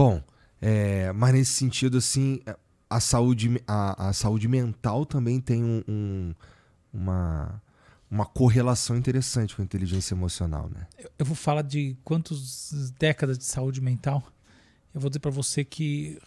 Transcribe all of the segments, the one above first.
Bom, é, mas nesse sentido, assim, é, a saúde, a, a saúde mental também tem um, um, uma, uma correlação interessante com a inteligência emocional, né? Eu, vou falar de quantas décadas de saúde mental. Eu vou dizer para você que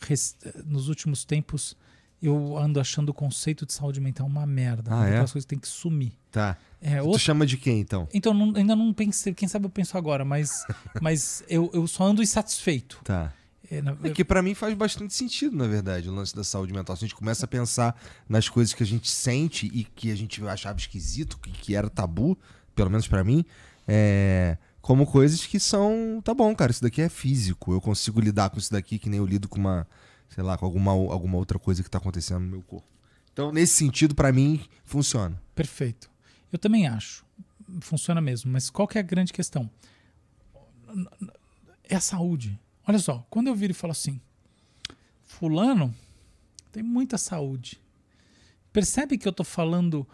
nos últimos tempos eu ando achando o conceito de saúde mental uma merda. Ah, é? As coisas têm que sumir. Tá. É, tu outro... chama de quem, então? Então, não, ainda não pensei. Quem sabe eu penso agora, mas, mas eu, eu só ando insatisfeito. Tá. É, é que para mim faz bastante sentido, na verdade, o lance da saúde mental. Se a gente começa a pensar nas coisas que a gente sente e que a gente achava esquisito, que, que era tabu, pelo menos para mim, é, como coisas que são, tá bom, cara, isso daqui é físico, eu consigo lidar com isso daqui que nem eu lido com uma, sei lá, com alguma, alguma outra coisa que tá acontecendo no meu corpo. Então, nesse sentido, para mim, funciona. Perfeito. Eu também acho. Funciona mesmo. Mas qual que é a grande questão? É a saúde. Olha só, quando eu viro e falo assim, fulano tem muita saúde. Percebe que eu estou falando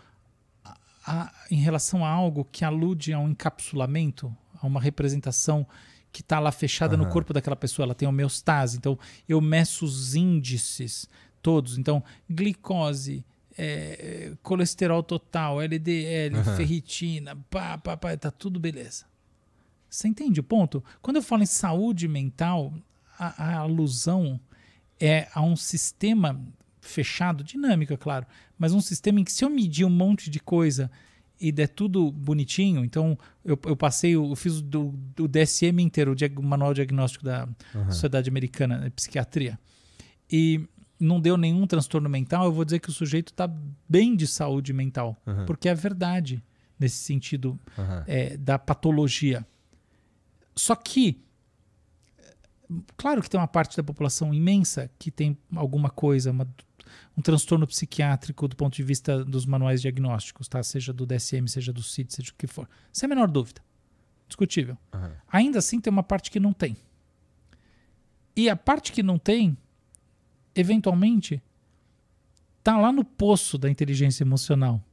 a, a, em relação a algo que alude a um encapsulamento, a uma representação que está lá fechada uhum. no corpo daquela pessoa, ela tem homeostase. Então, eu meço os índices todos. Então, glicose, é, é colesterol total, LDL, uhum. ferritina, pá, pá, pá, tá tudo beleza. Você entende o ponto? Quando eu falo em saúde mental, a, a alusão é a um sistema fechado, dinâmico, é claro, mas um sistema em que se eu medir um monte de coisa e der tudo bonitinho, então eu, eu passei, eu fiz o DSM inteiro, o, o manual diagnóstico da uhum. Sociedade Americana de Psiquiatria, e não deu nenhum transtorno mental, eu vou dizer que o sujeito está bem de saúde mental, uhum. porque é verdade nesse sentido uhum. é, da patologia. Só que, claro que tem uma parte da população imensa que tem alguma coisa, uma, um transtorno psiquiátrico do ponto de vista dos manuais diagnósticos, tá? Seja do DSM, seja do CID, seja o que for. Sem a menor dúvida. Discutível. Uhum. Ainda assim, tem uma parte que não tem. E a parte que não tem, eventualmente, tá lá no poço da inteligência emocional.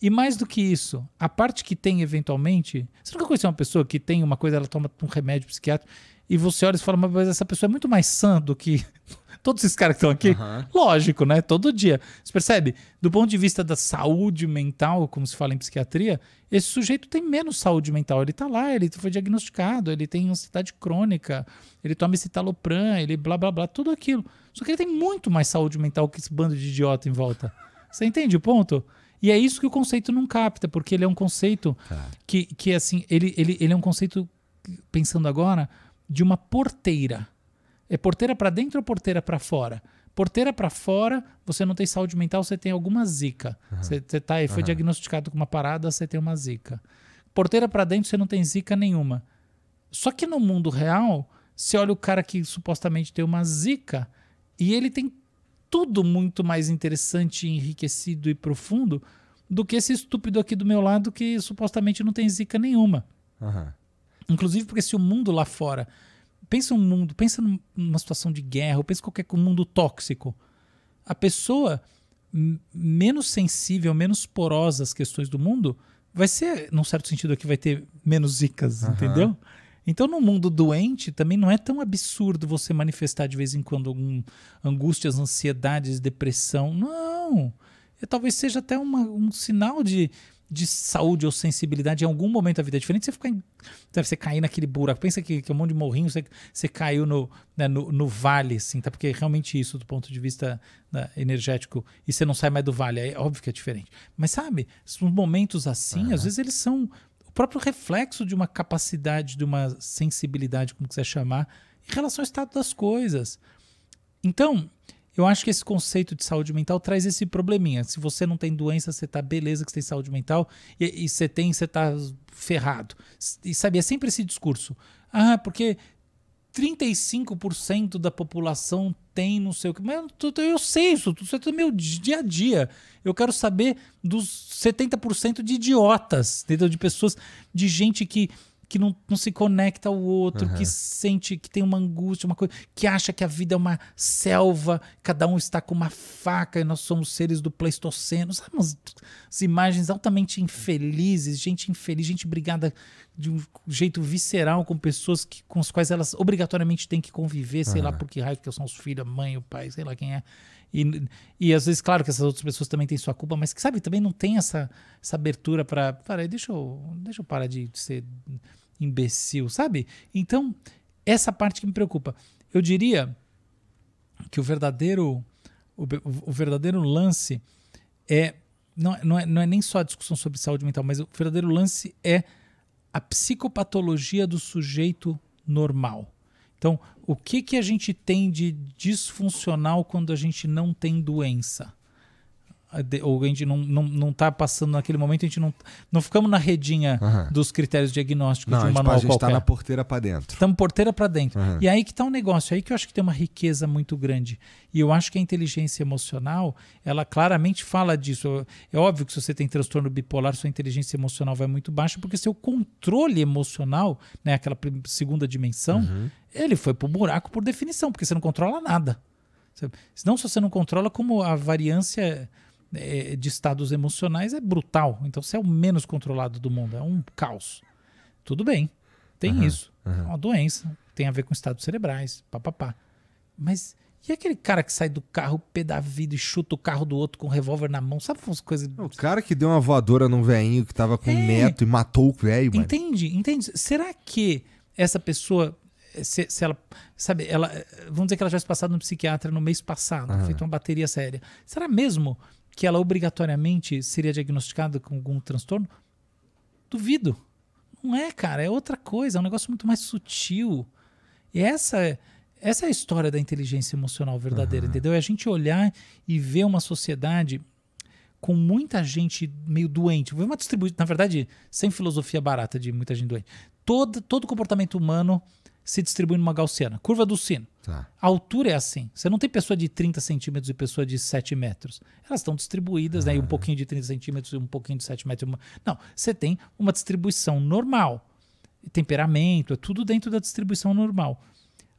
E mais do que isso, a parte que tem eventualmente. Você nunca conheceu uma pessoa que tem uma coisa, ela toma um remédio psiquiátrico, e você olha e fala, mas essa pessoa é muito mais sã do que todos esses caras que estão aqui? Uhum. Lógico, né? Todo dia. Você percebe? Do ponto de vista da saúde mental, como se fala em psiquiatria, esse sujeito tem menos saúde mental. Ele está lá, ele foi diagnosticado, ele tem ansiedade crônica, ele toma citalopram, ele blá blá blá, tudo aquilo. Só que ele tem muito mais saúde mental que esse bando de idiota em volta. Você entende o ponto? E é isso que o conceito não capta, porque ele é um conceito tá. que, que assim, ele, ele, ele é um conceito, pensando agora, de uma porteira. É porteira para dentro ou porteira para fora? Porteira para fora, você não tem saúde mental, você tem alguma zica. Uhum. Você, tá aí, foi uhum. diagnosticado com uma parada, você tem uma zica. Porteira para dentro, você não tem zica nenhuma. Só que no mundo real, você olha o cara que supostamente tem uma zica e ele tem tudo muito mais interessante, enriquecido e profundo do que esse estúpido aqui do meu lado que supostamente não tem zica nenhuma. Uhum. Inclusive porque se o mundo lá fora. Pensa um mundo, pensa numa situação de guerra, pensa qualquer um mundo tóxico. A pessoa menos sensível, menos porosa às questões do mundo, vai ser, num certo sentido aqui, vai ter menos zicas, uhum. entendeu? Então, no mundo doente, também não é tão absurdo você manifestar de vez em quando algum angústias, ansiedades, depressão. Não! E é, talvez seja até uma, um sinal de, de saúde ou sensibilidade em algum momento da vida. É diferente você ficar. Em, deve você cair naquele buraco. Pensa que, que é um monte de morrinho, você, você caiu no, né, no, no, vale, assim, tá? Porque é realmente isso, do ponto de vista né, energético, e você não sai mais do vale. É óbvio que é diferente. Mas sabe, os momentos assim, uhum. às vezes eles são próprio reflexo de uma capacidade, de uma sensibilidade, como quiser chamar, em relação ao estado das coisas. Então, eu acho que esse conceito de saúde mental traz esse probleminha. Se você não tem doença, você tá beleza que você tem saúde mental, e, e você tem, você tá ferrado. E sabe, é sempre esse discurso. Ah, porque 35% da população tem não sei o que. Mas eu sei isso, isso é do meu dia a dia. Eu quero saber dos 70% de idiotas, entendeu? De pessoas, de gente que que não, não se conecta ao outro, uhum. que sente que tem uma angústia, uma coisa, que acha que a vida é uma selva, cada um está com uma faca e nós somos seres do Pleistoceno. Sabe umas, imagens altamente infelizes, gente infeliz, gente brigada de um jeito visceral com pessoas que, com as quais elas obrigatoriamente têm que conviver, sei uhum. lá por que raio que são os filhos, a mãe, o pai, sei lá quem é. E, e às vezes, claro que essas outras pessoas também têm sua culpa, mas que sabe, também não tem essa, essa abertura para. Peraí, deixa eu, deixa eu parar de ser imbecil, sabe? Então, essa parte que me preocupa. Eu diria que o verdadeiro, o, o verdadeiro lance é não, é, não, é, não é nem só a discussão sobre saúde mental, mas o verdadeiro lance é a psicopatologia do sujeito normal. Então, o que, que a gente tem de disfuncional quando a gente não tem doença? ou a gente não, não, não tá passando naquele momento, a gente não, não ficamos na redinha uhum. dos critérios diagnósticos não, de um tipo, manual a gente tá qualquer. na porteira para dentro. Estamos porteira para dentro. Uhum. E aí que está um negócio, aí que eu acho que tem uma riqueza muito grande. E eu acho que a inteligência emocional, ela claramente fala disso. É óbvio que se você tem transtorno bipolar, sua inteligência emocional vai muito baixa, porque seu controle emocional, né, aquela segunda dimensão, uhum. ele foi pro buraco por definição, porque você não controla nada. Não só você não controla, como a variância é, de estados emocionais é brutal. Então você é o menos controlado do mundo, é um caos. Tudo bem, tem uhum, isso. Uhum. É uma doença, tem a ver com estados cerebrais, papapá. Mas e aquele cara que sai do carro, pé da vida e chuta o carro do outro com um revólver na mão? Sabe umas coisas. É o cara que deu uma voadora num veinho que tava com é. um neto e matou o velho, mano. Entende, entende. Será que essa pessoa. Eh, se, se, ela. Sabe, ela. Eh, vamos dizer que ela já se passado no psiquiatra no mês passado, uhum. feito uma bateria séria. Será mesmo que ela obrigatoriamente seria diagnosticada com algum transtorno? Duvido. Não é, cara, é outra coisa, é um negócio muito mais sutil. E essa, essa é a história da inteligência emocional verdadeira, uhum. entendeu? É a gente olhar e ver uma sociedade com muita gente meio doente. Uma distribuição, na verdade, sem filosofia barata de muita gente doente. Todo, todo comportamento humano se distribui numa gaussiana. Curva do sino. Tá. A altura é assim. Você não tem pessoa de 30 centímetros e pessoa de 7 metros. Elas estão distribuídas, né? E um ah. pouquinho de 30 centímetros e um pouquinho de 7 metros. Uma... Não, você tem uma distribuição normal. Temperamento, é tudo dentro da distribuição normal.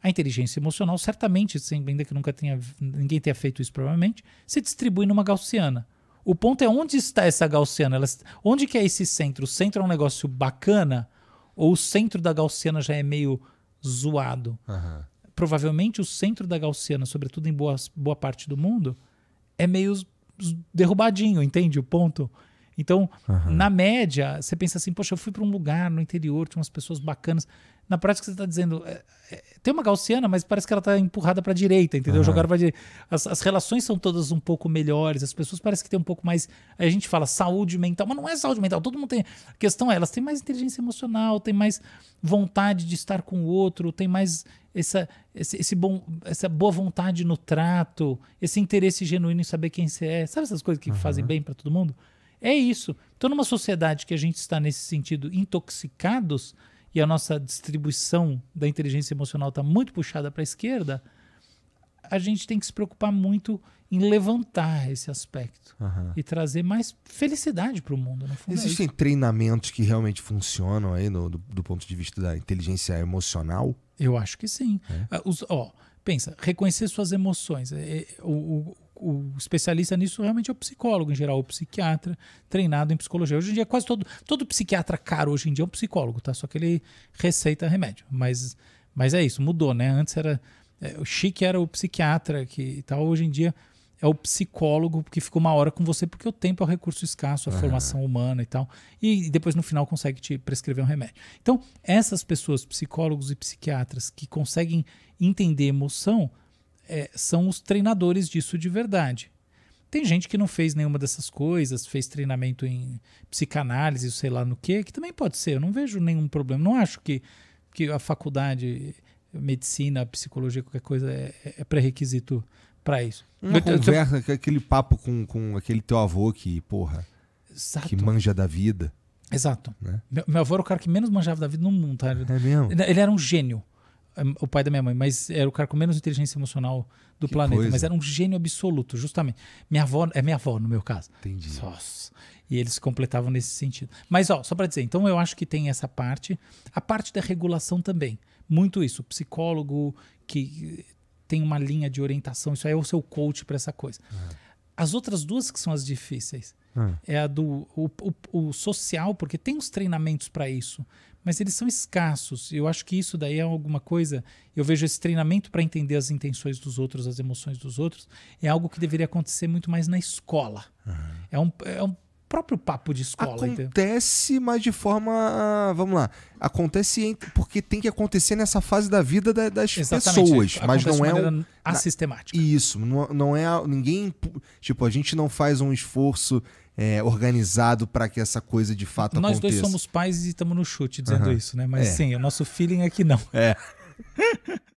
A inteligência emocional, certamente, ainda que nunca tenha, ninguém tenha feito isso provavelmente, se distribui numa gaussiana. O ponto é onde está essa gaussiana? onde que é esse centro? O centro é um negócio bacana? Ou o centro da gaussiana já é meio zoado. Uhum. Provavelmente o centro da gaussiana, sobretudo em boas, boa parte do mundo, é meio derrubadinho, entende o ponto? Então, uhum. na média, você pensa assim, poxa, eu fui para um lugar no interior, tinha umas pessoas bacanas. Na prática, você está dizendo, é, é, tem uma gaussiana, mas parece que ela está empurrada para a direita, entendeu? Uhum. Jogaram para direita. As, as, relações são todas um pouco melhores, as pessoas parecem que têm um pouco mais. A gente fala saúde mental, mas não é saúde mental. Todo mundo tem. A questão é, elas têm mais inteligência emocional, têm mais vontade de estar com o outro, têm mais essa, esse, esse, bom, essa boa vontade no trato, esse interesse genuíno em saber quem você é. Sabe essas coisas que uhum. fazem bem para todo mundo? É isso. Então, numa sociedade que a gente está nesse sentido intoxicados e a nossa distribuição da inteligência emocional está muito puxada para a esquerda, a gente tem que se preocupar muito em levantar esse aspecto uhum. e trazer mais felicidade para o mundo. É Existem é treinamentos que realmente funcionam aí no, do, do, ponto de vista da inteligência emocional? Eu acho que sim. É. Uh, os, ó, pensa, reconhecer suas emoções. É, é o, o, o especialista nisso realmente é o psicólogo em geral, o psiquiatra treinado em psicologia. Hoje em dia quase todo todo psiquiatra caro hoje em dia é um psicólogo, tá? Só que ele receita remédio, mas mas é isso, mudou, né? Antes era é, o chique era o psiquiatra que tal, hoje em dia é o psicólogo que fica uma hora com você porque o tempo é recurso escasso, a uhum. formação humana e tal. E depois no final consegue te prescrever um remédio. Então, essas pessoas, psicólogos e psiquiatras que conseguem entender emoção, é, são os treinadores disso de verdade. Tem gente que não fez nenhuma dessas coisas, fez treinamento em psicanálise, sei lá no que, que também pode ser. Eu não vejo nenhum problema. Não acho que, que a faculdade, medicina, psicologia, qualquer coisa é, é pré-requisito para isso. Uma eu, então, então, conversa, eu, aquele papo com, com aquele teu avô que, porra, Exato. que manja da vida. Exato. Né? Meu, meu, avô era o cara que menos manjava da vida no mundo, tá? É mesmo? Ele era um gênio o pai da minha mãe, mas era o cara com menos inteligência emocional do que planeta. Coisa. Mas era um gênio absoluto, justamente. Minha avó, é minha avó no meu caso. Entendi. Nossa. E eles completavam nesse sentido. Mas, ó, só para dizer, então eu acho que tem essa parte. A parte da regulação também. Muito isso. O psicólogo que tem uma linha de orientação, isso aí é o seu coach para essa coisa. Uhum. As outras duas que são as difíceis é. é a do o, o, o social, porque tem os treinamentos para isso, mas eles são escassos. Eu acho que isso daí é alguma coisa. Eu vejo esse treinamento para entender as intenções dos outros, as emoções dos outros, é algo que deveria acontecer muito mais na escola. Uhum. É, um, é um próprio papo de escola. Acontece, mas de forma. Vamos lá. Acontece porque tem que acontecer nessa fase da vida das Exatamente, pessoas. Mas não é. Um, assistemática. Isso. Não, não é. Ninguém. Tipo, a gente não faz um esforço é, organizado para que essa coisa de fato Nós aconteça. Nós dois somos pais e estamos no chute dizendo uhum. isso, né? Mas é. sim, o nosso feeling é que não. É.